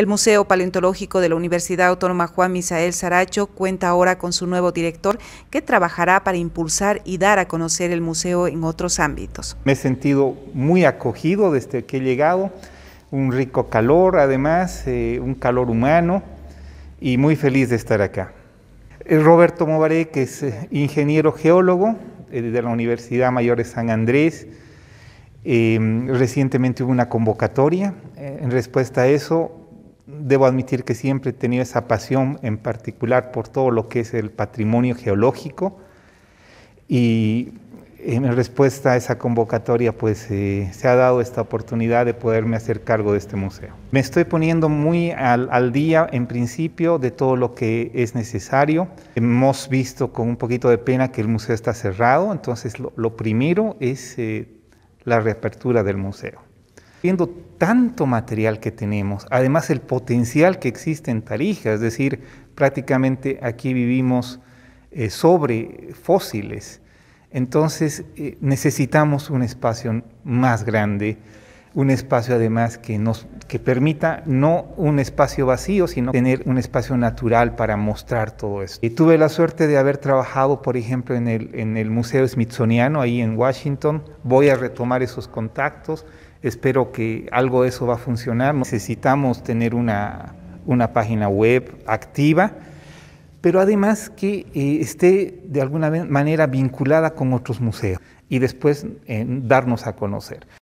El Museo Paleontológico de la Universidad Autónoma Juan Misael Saracho cuenta ahora con su nuevo director que trabajará para impulsar y dar a conocer el museo en otros ámbitos. Me he sentido muy acogido desde que he llegado, un rico calor además, eh, un calor humano y muy feliz de estar acá. Eh, Roberto Mobaré, que es eh, ingeniero geólogo de la Universidad Mayor de San Andrés, recientemente hubo una convocatoria. En respuesta a eso, debo admitir que siempre he tenido esa pasión en particular por todo lo que es el patrimonio geológico y en respuesta a esa convocatoria pues eh, se ha dado esta oportunidad de poderme hacer cargo de este museo. Me estoy poniendo muy al, día en principio de todo lo que es necesario. Hemos visto con un poquito de pena que el museo está cerrado, entonces lo, primero es eh, la reapertura del museo viendo tanto material que tenemos, además el potencial que existe en Tarija, es decir, prácticamente aquí vivimos eh, sobre fósiles. Entonces eh, necesitamos un espacio más grande, un espacio además que nos que permita no un espacio vacío, sino tener un espacio natural para mostrar todo esto. Y tuve la suerte de haber trabajado, por ejemplo, en el, en el Museo Smithsoniano, ahí en Washington. Voy a retomar esos contactos. Espero que algo de eso va a funcionar. Necesitamos tener una, página web activa pero además que eh, esté de alguna manera vinculada con otros museos y después eh, darnos a conocer.